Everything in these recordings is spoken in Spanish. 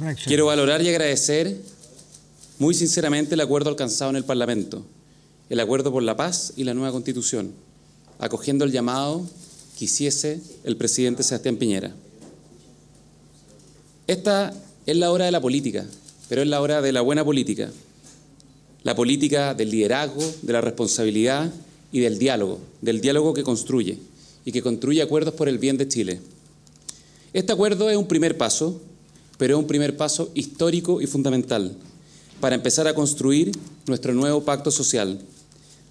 Ah, Quiero valorar y agradecer muy sinceramente el acuerdo alcanzado en el Parlamento, el acuerdo por la paz y la nueva constitución, acogiendo el llamado que hiciese el presidente Sebastián Piñera. Esta es la hora de la política, pero es la hora de la buena política, la política del liderazgo, de la responsabilidad y del diálogo, del diálogo que construye y que construye acuerdos por el bien de Chile. Este acuerdo es un primer paso pero es un primer paso histórico y fundamental para empezar a construir nuestro nuevo pacto social,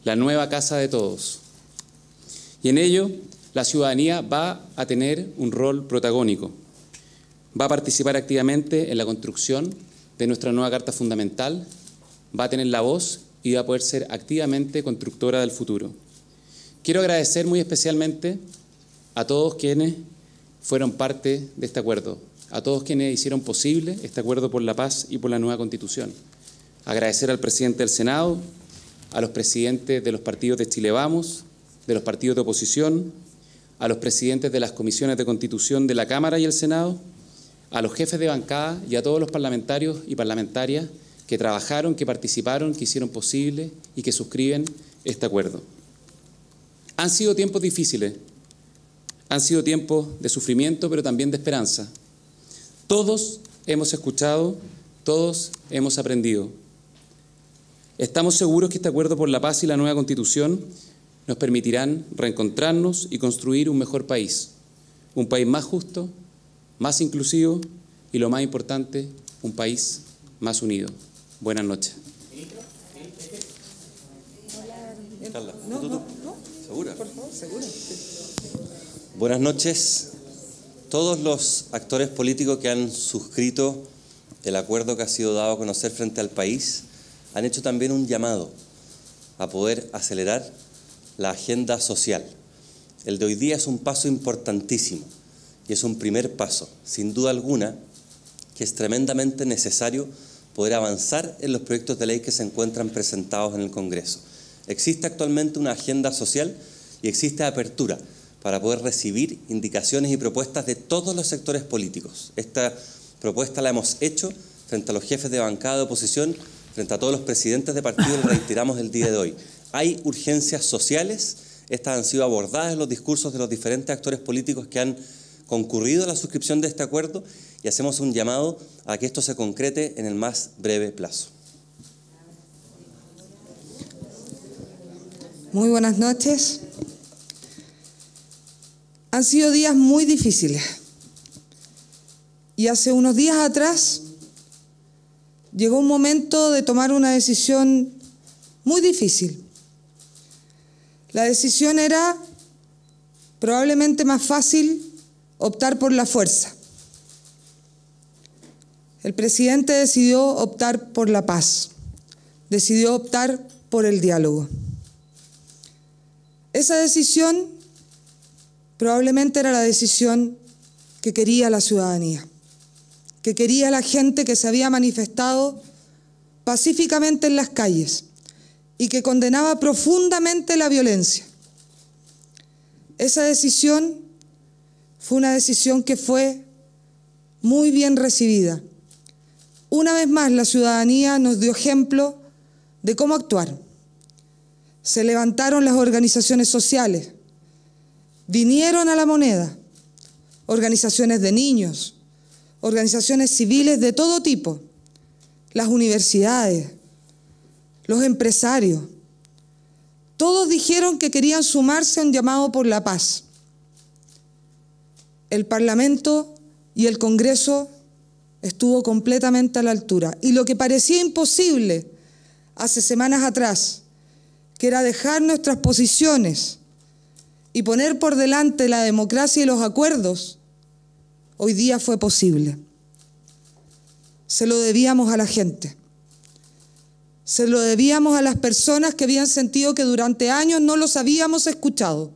la nueva casa de todos. Y en ello, la ciudadanía va a tener un rol protagónico, va a participar activamente en la construcción de nuestra nueva Carta Fundamental, va a tener la voz y va a poder ser activamente constructora del futuro. Quiero agradecer muy especialmente a todos quienes fueron parte de este acuerdo, a todos quienes hicieron posible este acuerdo por la paz y por la nueva constitución. Agradecer al presidente del Senado, a los presidentes de los partidos de Chile Vamos, de los partidos de oposición, a los presidentes de las comisiones de constitución de la Cámara y el Senado, a los jefes de bancada y a todos los parlamentarios y parlamentarias que trabajaron, que participaron, que hicieron posible y que suscriben este acuerdo. Han sido tiempos difíciles, han sido tiempos de sufrimiento, pero también de esperanza. Todos hemos escuchado, todos hemos aprendido. Estamos seguros que este acuerdo por la paz y la nueva constitución nos permitirán reencontrarnos y construir un mejor país, un país más justo, más inclusivo y, lo más importante, un país más unido. Buenas noches. Buenas noches todos los actores políticos que han suscrito el acuerdo que ha sido dado a conocer frente al país han hecho también un llamado a poder acelerar la agenda social. El de hoy día es un paso importantísimo y es un primer paso, sin duda alguna, que es tremendamente necesario poder avanzar en los proyectos de ley que se encuentran presentados en el Congreso. Existe actualmente una agenda social y existe apertura para poder recibir indicaciones y propuestas de todos los sectores políticos. Esta propuesta la hemos hecho frente a los jefes de bancada de oposición, frente a todos los presidentes de partido, La retiramos el día de hoy. Hay urgencias sociales, estas han sido abordadas en los discursos de los diferentes actores políticos que han concurrido a la suscripción de este acuerdo y hacemos un llamado a que esto se concrete en el más breve plazo. Muy buenas noches. Han sido días muy difíciles. Y hace unos días atrás llegó un momento de tomar una decisión muy difícil. La decisión era probablemente más fácil optar por la fuerza. El presidente decidió optar por la paz, decidió optar por el diálogo. Esa decisión Probablemente era la decisión que quería la ciudadanía, que quería la gente que se había manifestado pacíficamente en las calles y que condenaba profundamente la violencia. Esa decisión fue una decisión que fue muy bien recibida. Una vez más la ciudadanía nos dio ejemplo de cómo actuar. Se levantaron las organizaciones sociales, vinieron a la moneda organizaciones de niños, organizaciones civiles de todo tipo, las universidades, los empresarios. Todos dijeron que querían sumarse a un llamado por la paz. El Parlamento y el Congreso estuvo completamente a la altura. Y lo que parecía imposible hace semanas atrás, que era dejar nuestras posiciones, y poner por delante la democracia y los acuerdos, hoy día fue posible. Se lo debíamos a la gente. Se lo debíamos a las personas que habían sentido que durante años no los habíamos escuchado.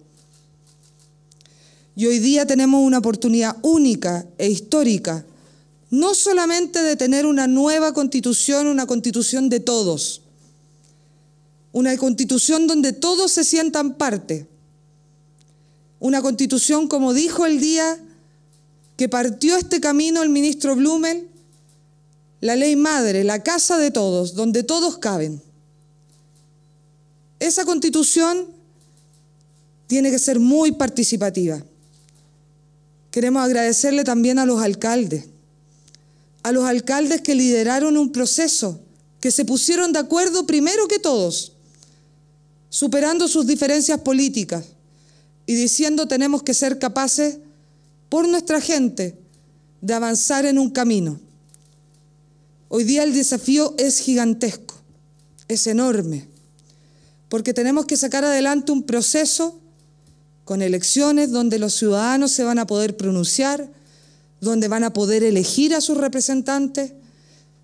Y hoy día tenemos una oportunidad única e histórica, no solamente de tener una nueva constitución, una constitución de todos, una constitución donde todos se sientan parte, una constitución como dijo el día que partió este camino el ministro Blumen, la ley madre, la casa de todos, donde todos caben. Esa constitución tiene que ser muy participativa. Queremos agradecerle también a los alcaldes, a los alcaldes que lideraron un proceso, que se pusieron de acuerdo primero que todos, superando sus diferencias políticas, y diciendo tenemos que ser capaces por nuestra gente de avanzar en un camino. Hoy día el desafío es gigantesco, es enorme, porque tenemos que sacar adelante un proceso con elecciones donde los ciudadanos se van a poder pronunciar, donde van a poder elegir a sus representantes,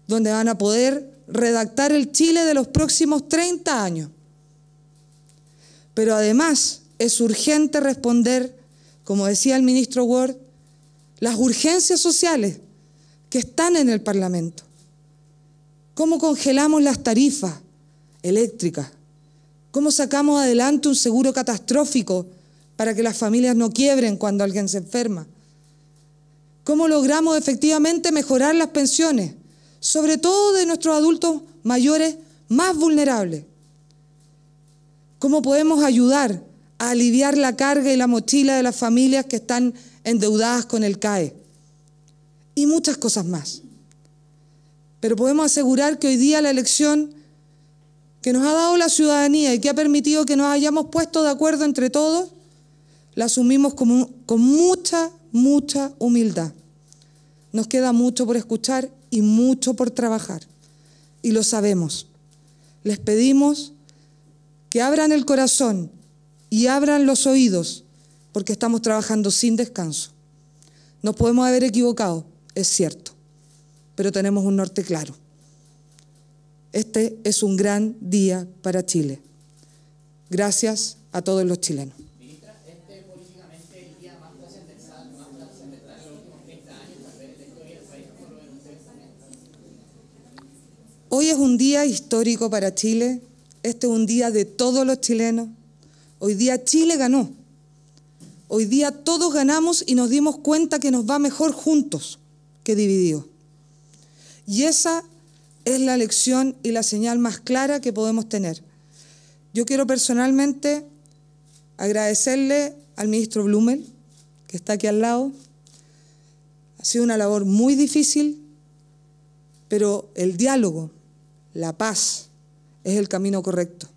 donde van a poder redactar el Chile de los próximos 30 años. Pero además, es urgente responder, como decía el ministro Ward, las urgencias sociales que están en el Parlamento. ¿Cómo congelamos las tarifas eléctricas? ¿Cómo sacamos adelante un seguro catastrófico para que las familias no quiebren cuando alguien se enferma? ¿Cómo logramos efectivamente mejorar las pensiones, sobre todo de nuestros adultos mayores más vulnerables? ¿Cómo podemos ayudar a aliviar la carga y la mochila de las familias que están endeudadas con el CAE. Y muchas cosas más. Pero podemos asegurar que hoy día la elección que nos ha dado la ciudadanía y que ha permitido que nos hayamos puesto de acuerdo entre todos, la asumimos con, con mucha, mucha humildad. Nos queda mucho por escuchar y mucho por trabajar. Y lo sabemos. Les pedimos que abran el corazón y abran los oídos, porque estamos trabajando sin descanso. Nos podemos haber equivocado, es cierto, pero tenemos un norte claro. Este es un gran día para Chile. Gracias a todos los chilenos. Hoy es un día histórico para Chile, este es un día de todos los chilenos, Hoy día Chile ganó. Hoy día todos ganamos y nos dimos cuenta que nos va mejor juntos que divididos. Y esa es la lección y la señal más clara que podemos tener. Yo quiero personalmente agradecerle al ministro Blumen, que está aquí al lado. Ha sido una labor muy difícil, pero el diálogo, la paz, es el camino correcto.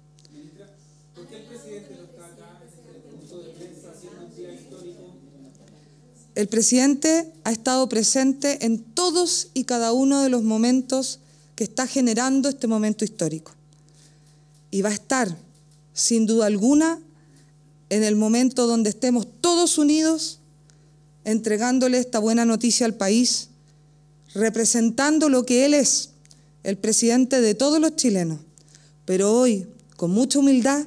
El presidente ha estado presente en todos y cada uno de los momentos que está generando este momento histórico. Y va a estar, sin duda alguna, en el momento donde estemos todos unidos, entregándole esta buena noticia al país, representando lo que él es, el presidente de todos los chilenos. Pero hoy, con mucha humildad,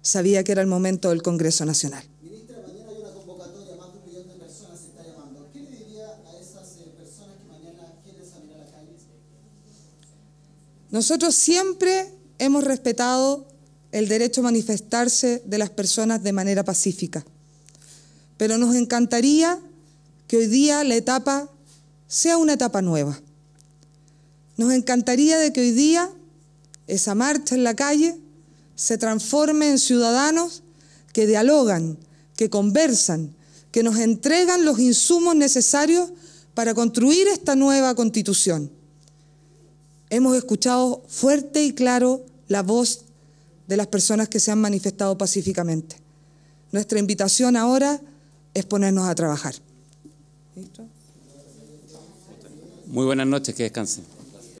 sabía que era el momento del Congreso Nacional. Nosotros siempre hemos respetado el derecho a manifestarse de las personas de manera pacífica, pero nos encantaría que hoy día la etapa sea una etapa nueva. Nos encantaría de que hoy día esa marcha en la calle se transforme en ciudadanos que dialogan, que conversan, que nos entregan los insumos necesarios para construir esta nueva constitución hemos escuchado fuerte y claro la voz de las personas que se han manifestado pacíficamente. Nuestra invitación ahora es ponernos a trabajar. Muy buenas noches, que descansen.